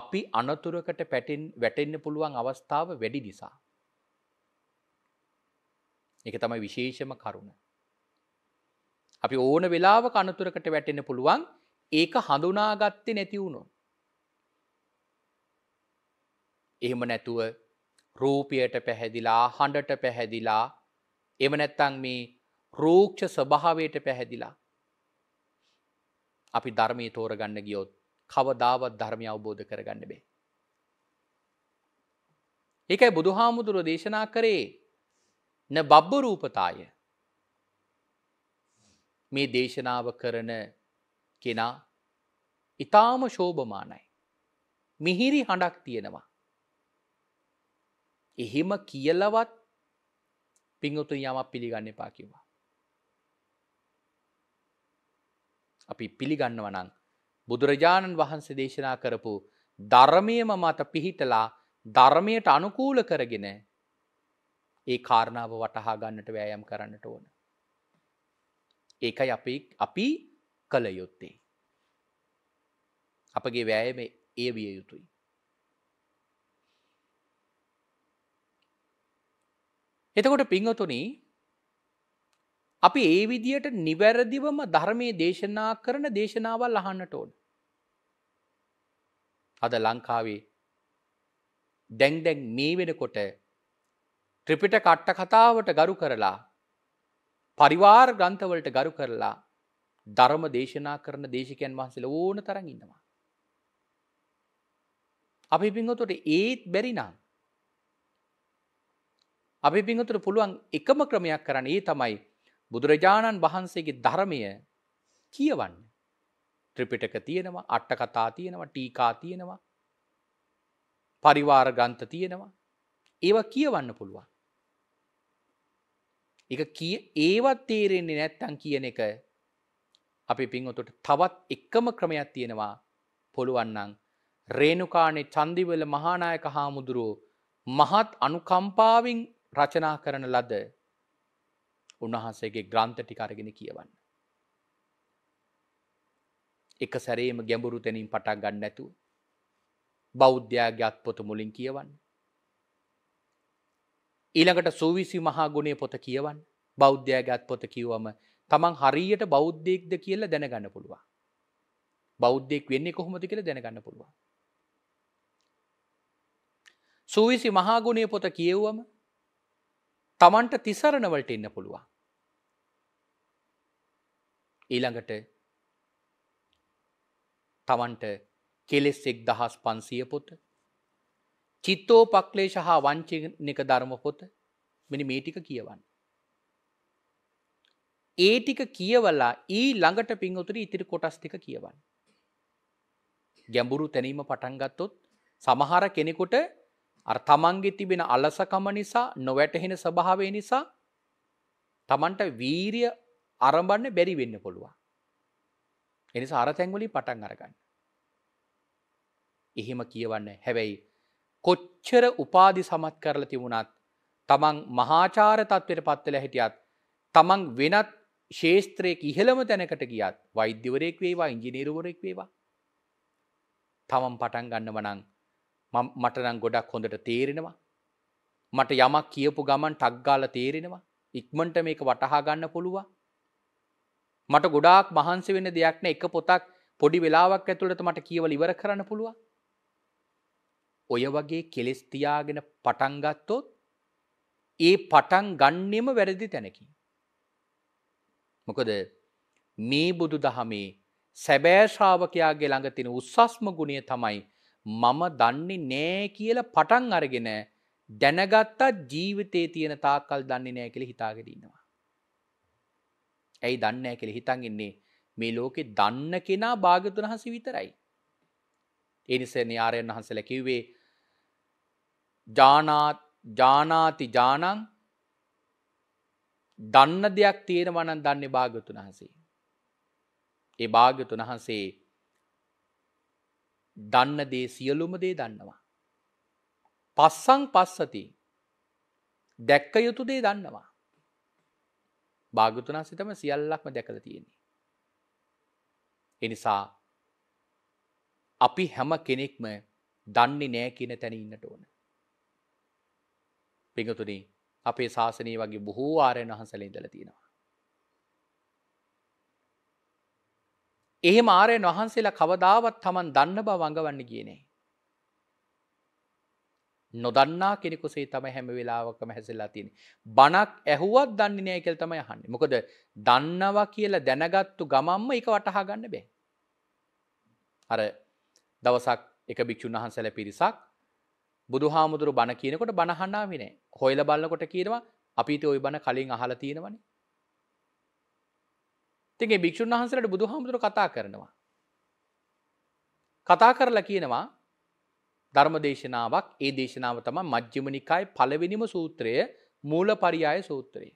අපි අනතුරකට පැටෙන් වැටෙන්න පුළුවන් අවස්ථාව වැඩි නිසා. එක තමයි විශේෂම කරුණ. අපි ඕන වෙලාව කනතුරකට වැටෙන පුළුවන් ඒක හඳුනාගත්තේ නැතිවුණු. එහෙම නැතුව රූපයට පැහැදිලා හඬට පැහැදිලා එම නැත්තං මේ රෝක්ෂ ස්වභාවයට පැහැදිලා. අපි ධර්මය තෝරගන්න ගියොත් කවදාවත් ධර්මය අවබෝධ කරගන්න බේ. ඒකයි බුදුහාමුදුරුව දේශනා කරේ න බබ්බ රූපතාය මේ දේශනාව කරන කෙනා ඉතාම ශෝභමානයි. මිහිරි හඬක් තියෙනවා. එහෙම කියලවත් පිංහතුන් යමක් පිළිගන්න එපා කිවා. අපි පිළිගන්නව නං බුදුරජාණන් වහන්සේ දේශනා කරපු ධර්මයම මත පිහිටලා ධර්මයට අනුකූල කරගෙන ඒ කාරණාව වටහා ගන්නට වෑයම් කරන්නට ඕන. ඒකයි අපි අපි කළ යුත්තේ. අපගේ වෑයම ඒ විය යුතුයි. එතකොට පිංහතුනි අපි ඒ විදියට නිවැරදිවම ධර්මය දේශනා කරන දේශනාවල් අහන්නට ඕන්. අද ලංකාවේ දැන් දැන් මේ වෙනකොට ත්‍රිපිට කට්ට කතාවට ගරු කරලා පරිවාර් ග්‍රන්ථවලට ගරු කරලා ධර්ම දේශනා කරන දේශකයන් වහන්සල ඕන තරන් ඉන්නවා. අපි පිංහතුට ඒත් බැරිනම්. අපි පිංහතුට පුළුවන් එකම ක්‍රමයක් කරන්න ඒ තමයි බුදුරජාණන් වහන්සේගේ ධර්මය කියවන්න. ත්‍රිපිටක තියෙනවා අට්ට කතා තියෙනවා ටීකා තියෙනවා පරිවාර ගන්ත තියෙනවා ඒවා කියවන්න පුළුවන්. එක කිය ඒවත් තේරෙන්නේ නැත්තන් කියන එක අපි පින්වතුට තවත් එක්කම ක්‍රමයක් තියෙනවා පොළුවන්නන් රේණුකානේ චන්දිවල මහානායක හාමුදුරුව මහත් අනුකම්පාවෙන් රචනා කරන ලද උන්වහන්සේගේ ග්‍රන්ථ ටිකරගෙන කියවන්න. එක සැරේම ගැඹුරු තැනින් පටක් ගන්න නැතු. බෞද්ධයාගේ අත්පොතු මුලින් කියවන්න. ඊළඟට සූවිසි මහා ගුණේ පොත කියවන් බෞද්ධයාගත් පොත කිව්වම තමන් හරියට බෞද්ධයෙක්ද කියලා දැනගන්න පුළුවන්. බෞද්ධෙක් වෙන්නේ කොහොමති කියල දැනගන්න පුළුවන්. සූවිසි මහාගුණය පොත කියව්වම තමන්ට තිසරණවලට එන්න පුළුවන්. ඊළඟට තමන්ට කෙලෙස් එක් දහස් පන්සිය පොත චිත්තෝ පක්ලේශ හා වංචනක ධර්ම පොත මෙනි මේටික කියවන්න. ඒටික කියවලා ඊ ළඟට පින්වතුර ඉතිරි කොටස්තික කියවන්න. ගැඹුරු තැනීම පටන්ගත්තොත් සමහර කෙනෙකුට අර තමන්ගෙ තිබෙන අලසකම නිසා නොවැටහෙන ස්භාවේ නිසා තමන්ට වීරිය අරඹන්න බැරි වෙන්න පුළුවන්. එනිසා අරතැන්වලින් පටන් අරගන්න. එහෙම කියවන්න හැබැයි කොච්චර උපාදි සමත් කරලා තිබුණත් තමන් මහාචාර තත්වයට පත්වල හිටියත් තමන් වෙනත් ශේස්ත්‍රය ඉහළම තැනකට ගියත් වෛද්‍යවරයෙක් වේවා ඉංජිනීරුවරෙක් වේවා තමන් පටන් ගන්නව නං මටනම් ගොඩක් හොඳට තේරෙනවා මට යමක් කියපු ගමන් ටක්ගාල තේරෙනවා ඉක්මන්ට මේක වටහා ගන්න පුළුවන් මට ගොඩාක් මහන්සි වෙන දෙයක් නෑ එක පොතක් පොඩි වෙලාවක් ඇතුළට මට කියවල ඉවර කරන්න පුළුවන් ඔය වගේ කෙලෙස් තියාගෙන පටන් ගත්තොත් ඒ පටන් ගන්නෙම වැරදි තැනකින්. මොකද මේ බුදු දහමේ සැබෑ ශ්‍රාවකයාගේ ළඟ තියෙන උස්සස්ම ගුණය තමයි මම දන්නේ නෑ කියලා පටන් අරගෙන දැනගත්තා ජීවිතේ තියෙන තාක්කල් දන්නේ නෑ කියලා හිතාගෙන ඉන්නවා. ඇයි දන්නේ නෑ කියලා හිතන් ඉන්නේ මේ ලෝකේ දන්න කෙනා භාග්‍යතුන් වහන්සේ විතරයි. ඒ නිසා නාරයන් වහන්සේලා කිව්වේ ජානාත් ජානාති ජානං දන්න දෙයක් තියෙනවනන් දන්නේ භාගතුන් වහසේ. ඒ භාගතුන් වහන්සේ දන්න දේ සියලුම දේ දන්නවා. පස්සං පස්සති දැක්ක යුතු දේ දන්නවා. භාගතුනා සිතම සියල්ලක්ම දැකළ තියෙන්නේ. එනිසා අපි හැම කෙනෙක්ම දන්නේ නෑ කියන තැන ඉන්නට ඕන. පිඟතුනී අපේ ශාසනය වගේ බොහෝ ආරයන් වහන්සල ඉඳල තියෙනවා. එහෙම ආරයන් වහන්සේලා කවදාවත් තමන් දන්න බව වඟවන්න කියනේ. නොදන්නා කෙනෙකුසේ තම හැම වෙලාවකම හැසල්ලා තියෙන. බණක් ඇහුවත් දන්නේ නෑ කෙල් තමයි හන්න මොකද දන්නවා කියලා දැනගත්තු ගමම්ම එක වටහා ගන්න බෑ. අර දවසක් එක භික්‍ෂුන් වහන්සැල පිරිසක් බුදුහාමුදුරු බණ කියනකොට බණහනාවිනේ හොයිල බල්ලකොට කියනවා අපිට ඔය බණ කලින් අහල තියෙනවන. තිගේ භික්‍ෂන් වහන්සට බුදුහාමුදුරු කතා කරනවා. කතා කරලා කියනවා ධර්ම දේශනාවක් ඒ දේශනාව තම මජ්්‍යමනිකායි පලවෙනිම සූත්‍රය මූල පරියාය සූත්‍රයේ.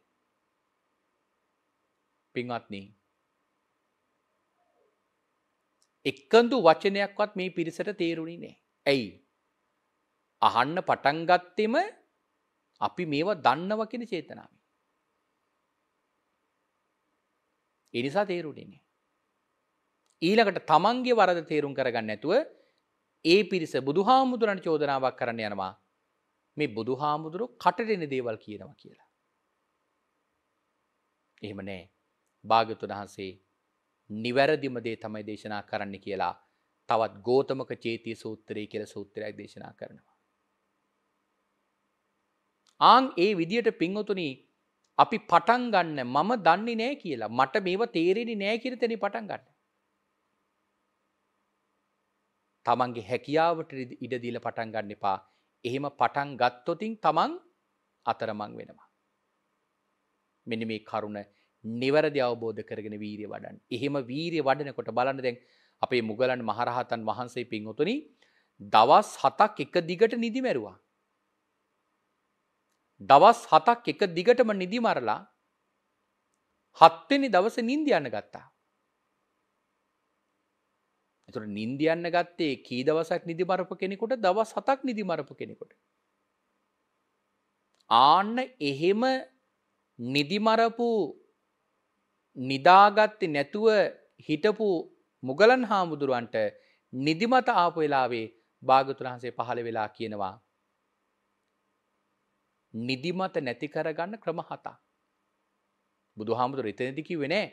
පින්වත්නී. එක්කඳු වචනයක්වත් මේ පිරිසට තේරුණි නෑ. ඇයි අහන්න පටන්ගත්තෙම අපි මේවා දන්නව කියෙන චේතනාව. එනිසා තේරුටනේ. ඊළකට තමන්ගේ වරද තේරුම් කරගන්න ඇතුව ඒ පිරිස බුදු හාමුදුරන් චෝදනාවක් කරන්න යනවා මේ බුදු හාමුදුරු කටටෙන දේවල් කියනවා කියලා. එහෙම නෑ භාගතුන් වහන්සේ නිවැරදිම දේ තමයි දේශනා කරන්න කියලා තවත් ගෝතමක චේතී සූත්‍රයේ කියල සූත්‍රයක් දේශනා කරනවා. ආං ඒ විදියට පිංහතුනි අපි පටන් ගන්න මම දන්නේ නෑ කියලා මට මේවා තේරෙනි නෑ කිරිතෙන පටන් ගන්න. තමන්ගේ හැකියාවට ඉඩදීල පටන් ගන්න එපා එහෙම පටන් ගත්තොතින් තමන් අතරමං වෙනවා. මෙනි මේ කරුණ නිවැරදි අවබෝධ කරගෙන වීරිය වඩන් එහෙම වීරිය වඩනකොට බලන්න දැන් අපේ මුගලන් මහරහතන් වහන්සේ පින්වතුනි දවස් හතක් එක දිගට නිදිමැරවා. දවස් හතක් එක දිගටම නිදි මරලා හත්වෙනි දවස නින්දියන්න ගත්තා. එතුට නින්දියන්න ගත්තේ කී දවසක් නිදි මරප කෙනෙකුට දවස් හතක් නිදි මරපු කෙනෙකුට. ආන්න එහෙම නිදිමරපු නිදාගත්ත නැතුව හිටපු මුගලන් හාමුදුරුවන්ට නිදිමත ආපු වෙලාවේ භාගතුන් වහන්සේ පහළ වෙලා කියනවා නිදිමත නැති කරගන්න ක්‍රම හතා. බුදු හාමුදුර එතනදිකි වෙනේ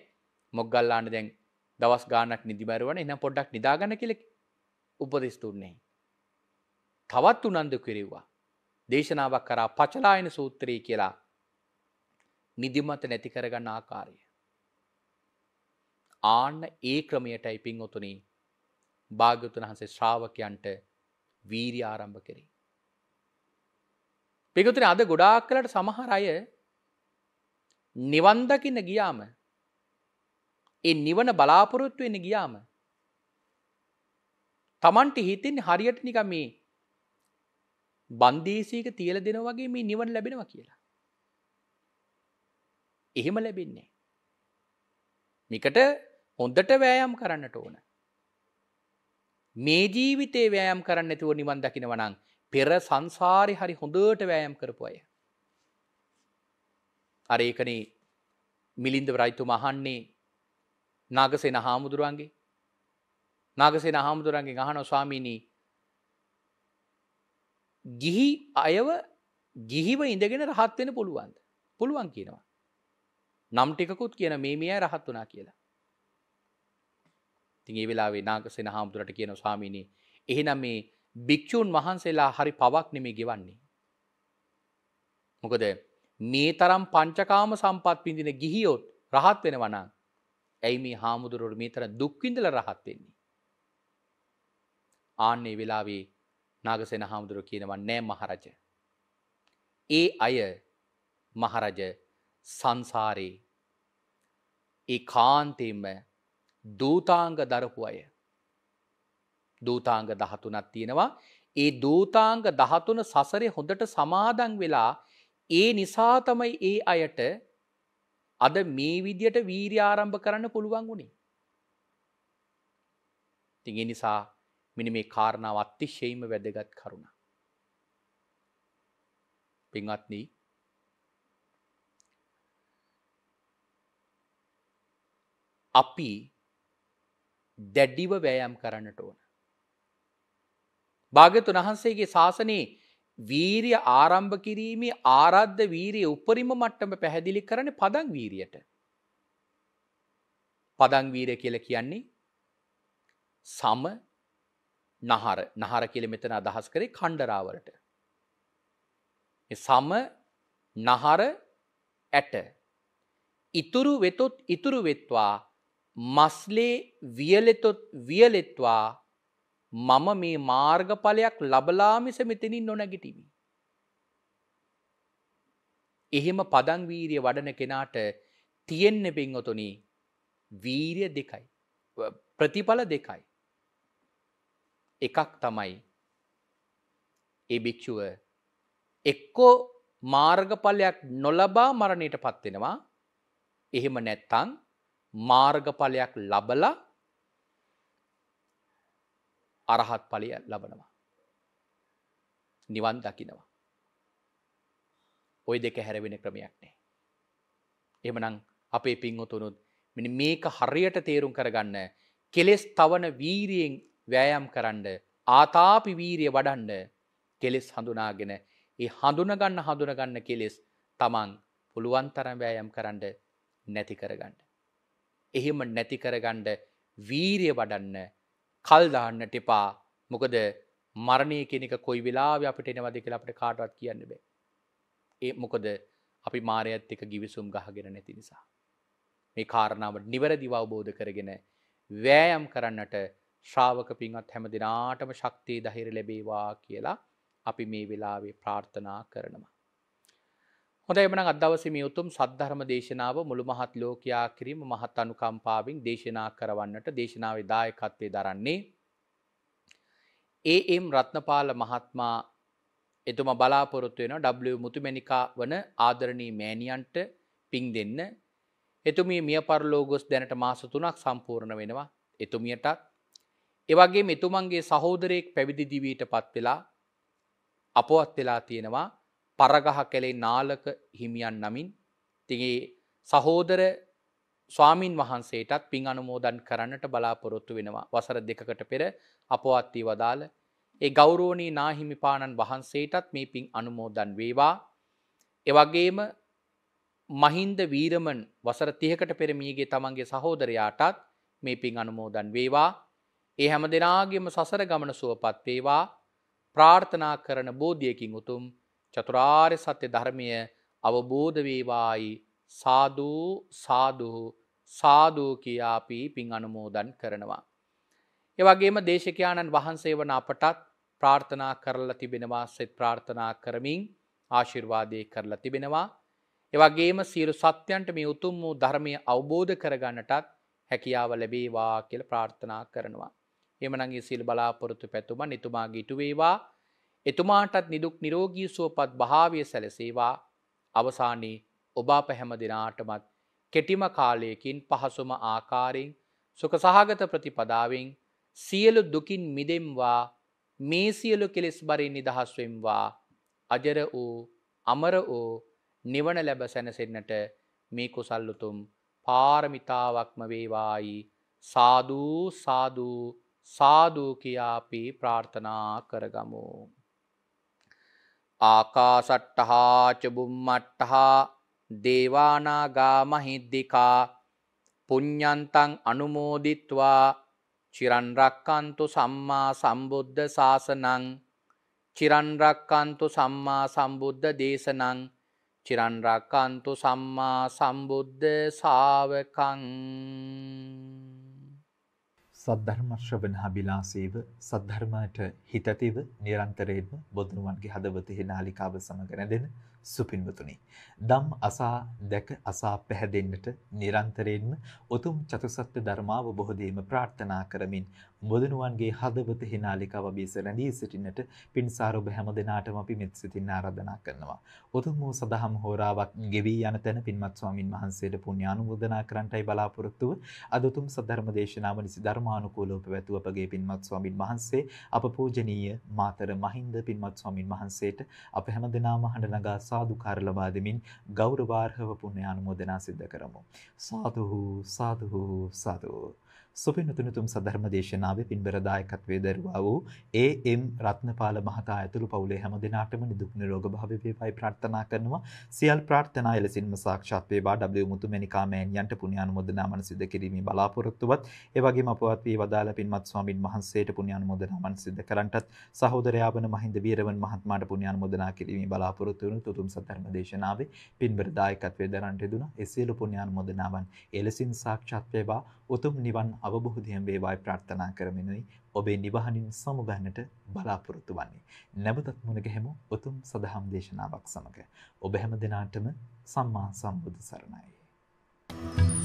මොගල්ලාන්න දැන් දවස් ගානක් නිදිමරවන එන පොඩ්ඩක් නිදාගන්න කෙලෙක් උපදෙස්තුන්නේ. තවත් උනන්දු කිරෙව්වා. දේශනාවක් කරා පචලායන සූත්‍රයේ කියලා නිදිමත නැති කරගන්න ආකාරය. ආන්න ඒ ක්‍රමයටයි පින් ඔතුනී භාග්‍යතුන් වහන්සේ ශ්‍රාවකයන්ට වීරි ආරම්භ කෙරේ. පිගතුන අද ගොඩාක් කලට සමහර අය නිවන්දකින්න ගියාම එ නිවන බලාපොරොත්තු වෙන ගියාම තමන්ට හිතෙන් හරියට නිකම මේ බන්දේසික තියල දෙන වගේ මේ නිවන් ලැබෙනව කියලා. එහෙම ලැබෙන්නේ. මිකට හොඳට වෑයම් කරන්නට ඕන. මේ ජීවිතේ වෑයම් කරන්න ඇතුව නිවන් දකිනවනං පෙර සංසාරය හරි හොඳට වෑයම් කරපු අය. අර ඒකනේ මිලින්ද රයිතු මහන්නේ නාගසෙන හාමුදුරුවන්ගේ නාගසෙන හාමුදුරුවන්ගේ ගහන ස්වාමීණී ගිහි අයව ගිහිව ඉඳගෙන රහත්වෙන පුළුවන්ද පුළුවන් කියනවා. නම් ටිකකුත් කියන මේ මේ අය රහත් වනා කියලා. තිඒ වෙලාවේ නාගසෙන හාමුදුරට කියන ස්වාමීණී එහෙනම් මේ භික්‍ෂූන් වහන්සේලා හරි පවක් නෙමේ ගෙවන්නේ. මොකද මේ තරම් පංචකාම සම්පත් පිඳින ගිහියොත් රහත් වෙන වනා ඇයි මේ හාමුදුරුවට මේ තර දුක්විඳල රහත්වෙන්නේ. ආන්නේ වෙලාවේ නාගසෙන හාමුදුරුව කියනවන් නෑ මහරජ. ඒ අය මහරජ සංසාරයේ ඒ කාන්තෙම දූතාංග දරපු අය. දූතාංග දහතුනක් තියෙනවා. ඒ දූතාංග දහතුන සසරේ හොඳට සමාදන් වෙලා ඒ නිසා තමයි ඒ අයට අද මේ විදියට වීරි ආරම්භ කරන්න පුළුවන් වුණේ. තිගේ නිසා මිනි මේ කාරණාව අත්තිශයම වැදගත් කරුණ. පින්වත්නී අපි දැඩ්ඩිව වෑයම් කරන්නට ඕන. භාගතුන් වහන්සේගේ ශාසනයේ වීරිය ආරම්භ කිරීමේ ආරද්ධ වීරිය උපරිම මට්ටම පැහැදිලි කරන පදං වීරියට. පදං වීරය කියල කියන්නේ සම නහර නහර කියල මෙතන අදහස් කරේ කණ්ඩරාවරට. සම නහර ඇට ඉතුරු වෙතොත් ඉතුරු වෙත්වා මස්ලේ වියලෙතොත් වියලෙත්වා මම මේ මාර්ගඵලයක් ලබලා මිස මෙතනින් නොනැගිටිමි. එහෙම පදන් වීරිය වඩන කෙනාට තියෙන්න පින්වතුනි වීරිය දෙකයි. ප්‍රතිඵල දෙකයි. එකක් තමයි ඒ භික්‍ෂුව එක්කෝ මාර්ගඵලයක් නොලබා මරණයට පත්වෙනවා එහෙම නැත්තං මාර්ගඵලයක් ලබලා අරහත් පලය ලබනවා. නිවන් දකිනවා. ඔය දෙක හැරවෙන ක්‍රමයක් නෑ. එමනං අපේ පින්වතුනුත් මෙනි මේක හරියට තේරුම් කරගන්න කෙලෙස් තවන වීරියෙන් වෑයම් කරන්න ආතාපි වීරිය වඩන්න කෙලෙස් හඳුනාගෙන ඒ හඳුනගන්න හඳුනගන්න කෙලෙස් තමන් පුළුවන් තරම් වෑයම් කරන්න නැති කරගන්න. එහෙම නැති කරගන්න වීරිය වඩන්න කල් දාන්නට එපා මොකද මරණය කෙනෙක කොයි වෙලා අපිට එනවද කියලා අපට කාටවත් කියන්න බෑ. ඒ මොකද අපි මාරයත් එක ගිවිසුම් ගහගෙන නැති නිසා. මේ කාරණාව නිවැරදිව අවබෝධ කරගෙන වෑයම් කරන්නට ශ්‍රාවක පින්වත් හැම දෙනාටම ශක්තිය දහිර ලැබේවා කියලා අපි මේ වෙලාවේ ප්‍රාර්ථනා කරනවා. හොඳ එමන අදවස මේ උතුම් සද්ධර්ම දේශනාව මුළු මහත් ලෝකයා කිරීම මහත් අනුකම්පාවෙන් දේශනා කරවන්නට දේශනාව දායකත්වය දරන්නේ. ඒම් රත්නපාල මහත්මා එතුම බලාපොරොත්තු වෙන W මුතුමැනිකා වන ආදරණී මෑණියන්ට පින් දෙන්න. එතුම මිය පරලෝගොස් දැනට මාස තුනක් සම්පූර්ණ වෙනවා එතුමියටත්. එවගේ මෙතුමන්ගේ සහෝදරයෙක් පැවිදි දිවීට පත් වෙලා අපවත් වෙලා තියෙනවා පරගහ කළේ නාලක හිමියන් නමින් තිගේ සහෝදර ස්වාමීන් වහන්සේටත් පින් අනුමෝදන් කරන්නට බලාපොරොත්තු වෙනවා වසර දෙකකට පෙර අපවත්වී වදාළ ඒ ගෞරෝණී නාහිමිපාණන් වහන්සේටත් මේ පින් අනුමෝදන් වේවා එවගේම මහින්ද වීරමන් වසර තියකට පෙරමියගේ තමන්ගේ සහෝදරයාටත් මේ පින් අනුමෝදන් වේවා ඒ හැම දෙනාගේම සසර ගමන සුවපත් වේවා ප්‍රාර්ථනා කරන බෝධියකින් උතුම් චතුරාර් සත්‍ය ධර්මය අවබෝධ වේවායි සාධූ සාධූ සාධූ කියාපී පින් අනුමෝදන් කරනවා. එවගේම දේශකයාණන් වහන්සේ වන අපටත් ප්‍රාර්ථනා කරලා තිබෙනවා සෙත් ප්‍රාර්ථනා කරමින් ආශිර්වාදය කරලා තිබෙනවා. එවගේම සීරු සත්‍යයන්ට මේ උතුම් වූ ධර්මය අවබෝධ කරගන්නටත් හැකියාව ලැබේවා කියල ප්‍රාර්ථනා කරනවා. එමනගේ සිල් බලාපොරොතු පැතුම නිතුමා ගිටුවේවා එතුමාටත් නිදුක් නිරෝගී සුවපත් භාාවය සැලසේවා අවසානයේ ඔබ පැහැම දෙනාටමත් කෙටිම කාලයකින් පහසුම ආකාරයෙන් සුක සහගත ප්‍රතිපදාවෙන් සියලු දුකින් මිදෙම්වා මේ සියලු කෙලෙස් බරින් නිදහස්වෙම්වා අජර වූ අමර වූ නිවන ලැබ සැනසෙන්නට මේ කුසල්ලුතුම් පාරමිතාවක්ම වේවායි සාධූ සාධූ සාධූ කියාපි ප්‍රාර්ථනා කරගමු. ආකාසට්ටහා චබුම්මට්ටහා දේවානාගා මහිද්දිකා පුඤ්ඤන්තං අනුමෝදිත්වා චිරන් රක්칸තු සම්මා සම්බුද්ධ ශාසනං චිරන් රක්칸තු සම්මා සම්බුද්ධ දේශනං චිරන් රක්칸තු සම්මා සම්බුද්ධ ශාවකං සද්ධර්ම ශ්‍රවණා බිලාසීව සද්ධර්මයට හිතතිව නිරන්තරයෙන්ම බොදුනුවන්ගේ හදවතෙහි නාලිකාව සමග නැදෙන සුපින්වතුනි. ධම් අසා දැක අසා පැහැදෙන්නට නිරන්තරයෙන්ම උතුම් චතුසත්‍ය ධර්මාව බොහෝදීම ප්‍රාර්ථනා කරමින් බොදනුවන්ගේ හදවත හිනාලිකාව බිස රැඳී සිටින්නට පින්සාර ඔබ හැම දෙනාටම අපි මෙත් සිතින් ආරාධනා කරනවා. උතුම් වූ සදහම් හෝරාවක් ගෙවි යන තැන පින්වත් ස්වාමින් වහන්සේට පුණ්‍ය ආනුමෝදනා කරන්ටයි බලාපොරොත්තු ව. අද උතුම් සද්ධර්ම දේශනාව නිසි ධර්මානුකූලව පැවැතු අපගේ පින්වත් ස්වාමින් වහන්සේ අප පූජනීය මාතර මහින්ද පින්වත් ස්වාමින් වහන්සේට අප හැම දෙනාම හඬ නගා සාදුකාර ලබා දෙමින් ගෞරවාර්හව පුණ්‍ය ආනුමෝදනා සිද්ධ කරමු. සාදුහු සාදුහු සාදුහු සුපිනතුනතුම් සධර්ම දේශනාවේ පින්බර දායකත්වයේ දරුවා වූ ඒ එම් රත්නපාල මහතා ඇතුළු පවුලේ හැම දිනාටම නිදුක් නිරෝග භාවය වේවායි ප්‍රාර්ථනා කරනවා. සියල් ප්‍රාර්ථනා එලෙසින්ම සාක්ෂාත් වේවා W මුතුමැණිකා මෑණියන්ට පුණ්‍ය අනුමೋದනා මනසින්ද කිරීමේ බලාපොරොත්තුවත් ඒ වගේම අපවත් වී වදාළ පින්වත් ස්වාමින් වහන්සේට පුණ්‍ය අනුමೋದනා මනසින්ද කරන්ටත් සහෝදරයා වන මහින්ද වීරවන මහත්මයාට පුණ්‍ය අනුමೋದනා කිරීමේ බලාපොරොත්තු වුණු තුතුම් සධර්ම දේශනාවේ පින්බර දායකත්වයේ දරන්ට දුනා. ඒ සියලු පුණ්‍ය අනුමೋದනාවන් එලෙසින් සාක්ෂාත් වේවා උතුම් නිවන් අවබෝධයෙන් වේවායි ප්‍රාර්ථනා කරමිනුයි ඔබේ නිවහනින් සමුගන්නට බලාපොරොත්තු වන්නේ. නැවතත් මුණ ගැහෙමු උතුම් සදහම් දේශනාවක් සමග. ඔබ හැම දිනාටම සම්මා සම්බුදු සරණයි. Thank you.